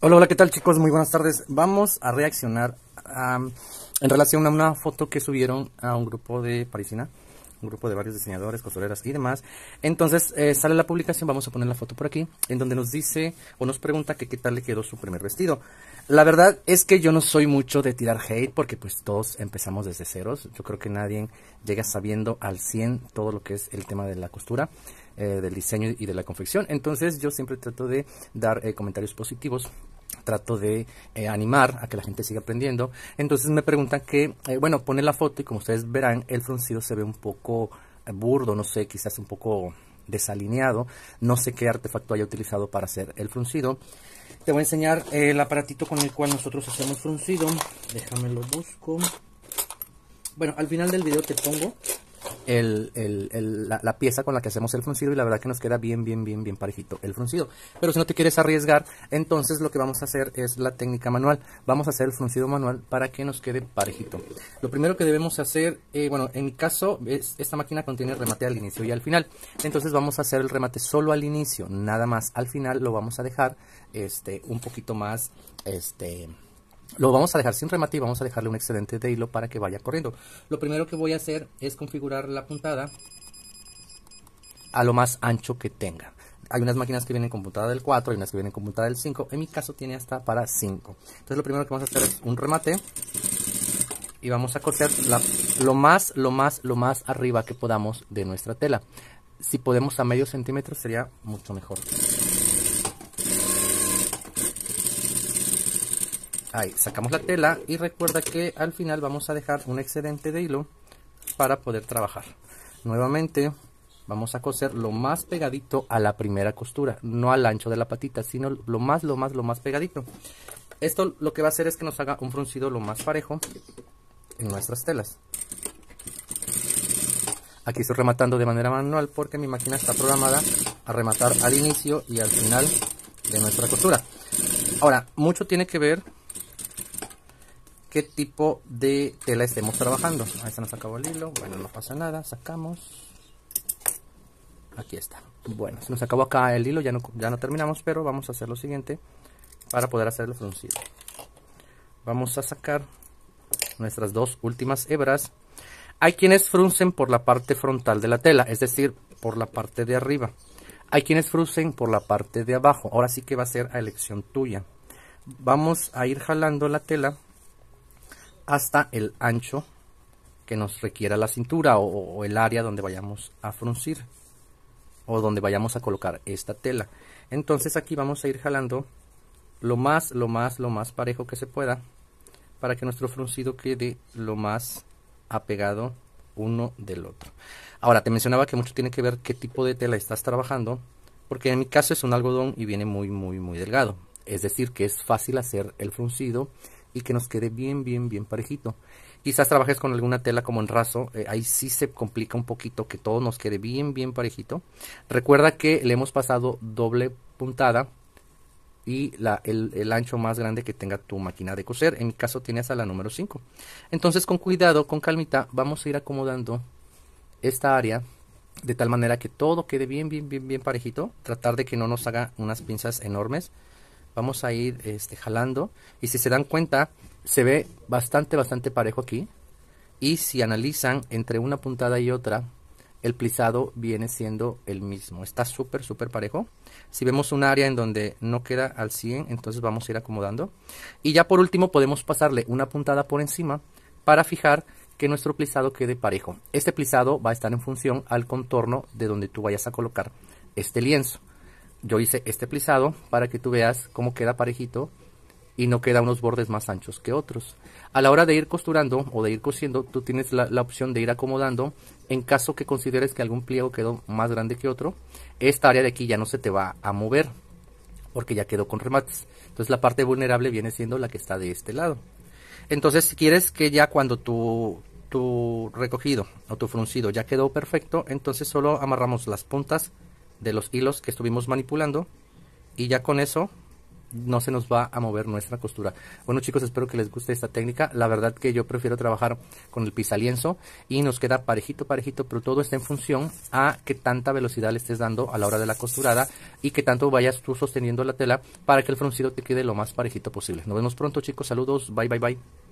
Hola, hola, ¿qué tal chicos? Muy buenas tardes. Vamos a reaccionar en relación a una foto que subieron a un grupo de Parisina, un grupo de varios diseñadores, costureras y demás. Entonces eh, sale la publicación, vamos a poner la foto por aquí, en donde nos dice o nos pregunta que qué tal le quedó su primer vestido. La verdad es que yo no soy mucho de tirar hate porque pues todos empezamos desde ceros. Yo creo que nadie llega sabiendo al 100 todo lo que es el tema de la costura. Eh, del diseño y de la confección. Entonces yo siempre trato de dar eh, comentarios positivos trato de eh, animar a que la gente siga aprendiendo. Entonces me preguntan que, bueno, pone la foto y como ustedes verán, el fruncido se ve un poco burdo, no sé, quizás un poco desalineado. No sé qué artefacto haya utilizado para hacer el fruncido. Te voy a enseñar el aparatito con el cual nosotros hacemos fruncido. Déjame lo busco. Bueno, al final del video te pongo la, pieza con la que hacemos el fruncido y la verdad que nos queda bien, bien, bien, bien parejito el fruncido. Pero si no te quieres arriesgar, entonces lo que vamos a hacer es la técnica manual. Vamos a hacer el fruncido manual para que nos quede parejito. Lo primero que debemos hacer, eh, bueno, en mi caso, esta máquina contiene remate al inicio y al final. Entonces vamos a hacer el remate solo al inicio, nada más. Al final lo vamos a dejar este, un poquito más... este lo vamos a dejar sin remate y vamos a dejarle un excedente de hilo para que vaya corriendo. Lo primero que voy a hacer es configurar la puntada a lo más ancho que tenga. Hay unas máquinas que vienen con puntada del 4, hay unas que vienen con puntada del 5. En mi caso tiene hasta para 5. Entonces lo primero que vamos a hacer es un remate. Y vamos a coser lo más, lo más, lo más arriba que podamos de nuestra tela. Si podemos a medio centímetro sería mucho mejor. Ahí, sacamos la tela y recuerda que al final vamos a dejar un excedente de hilo para poder trabajar. Nuevamente vamos a coser lo más pegadito a la primera costura, no al ancho de la patita, sino lo más, lo más, lo más pegadito. Esto lo que va a hacer es que nos haga un fruncido lo más parejo en nuestras telas. Aquí estoy rematando de manera manual porque mi máquina está programada a rematar al inicio y al final de nuestra costura. Ahora, mucho tiene que ver qué tipo de tela estemos trabajando. Ahí se nos acabó el hilo. Bueno, no pasa nada. Sacamos. Aquí está. Bueno, se nos acabó acá el hilo. Ya no, ya no terminamos, pero vamos a hacer lo siguiente para poder hacerlo fruncido. Vamos a sacar nuestras dos últimas hebras. Hay quienes fruncen por la parte frontal de la tela, es decir, por la parte de arriba. Hay quienes fruncen por la parte de abajo. Ahora sí que va a ser a elección tuya. Vamos a ir jalando la tela hasta el ancho que nos requiera la cintura o, el área donde vayamos a fruncir o donde vayamos a colocar esta tela. Entonces aquí vamos a ir jalando lo más, lo más, lo más parejo que se pueda para que nuestro fruncido quede lo más apegado uno del otro. Ahora, te mencionaba que mucho tiene que ver qué tipo de tela estás trabajando, porque en mi caso es un algodón y viene muy, muy, muy delgado. Es decir, que es fácil hacer el fruncido que nos quede bien, bien, bien parejito. Quizás trabajes con alguna tela como en raso, eh, ahí sí se complica un poquito que todo nos quede bien, bien parejito. Recuerda que le hemos pasado doble puntada y la, el, ancho más grande que tenga tu máquina de coser. En mi caso tiene hasta la número 5. Entonces con cuidado, con calmita, vamos a ir acomodando esta área de tal manera que todo quede bien, bien, bien, bien parejito. Tratar de que no nos haga unas pinzas enormes Vamos a ir este, jalando y si se dan cuenta se ve bastante, bastante parejo aquí. Y si analizan entre una puntada y otra, el plisado viene siendo el mismo. Está súper, súper parejo. Si vemos un área en donde no queda al 100, entonces vamos a ir acomodando. Y ya por último podemos pasarle una puntada por encima para fijar que nuestro plisado quede parejo. Este plisado va a estar en función al contorno de donde tú vayas a colocar este lienzo yo hice este plisado para que tú veas cómo queda parejito y no queda unos bordes más anchos que otros. A la hora de ir costurando o de ir cosiendo, tú tienes la, opción de ir acomodando en caso que consideres que algún pliego quedó más grande que otro. Esta área de aquí ya no se te va a mover porque ya quedó con remates. Entonces la parte vulnerable viene siendo la que está de este lado. Entonces si quieres que ya cuando tu, tu recogido o tu fruncido ya quedó perfecto, entonces solo amarramos las puntas de los hilos que estuvimos manipulando y ya con eso no se nos va a mover nuestra costura. Bueno chicos, espero que les guste esta técnica. La verdad que yo prefiero trabajar con el pisalienzo y nos queda parejito, parejito, pero todo está en función a que tanta velocidad le estés dando a la hora de la costurada y que tanto vayas tú sosteniendo la tela para que el fruncido te quede lo más parejito posible. Nos vemos pronto chicos, saludos, bye bye bye.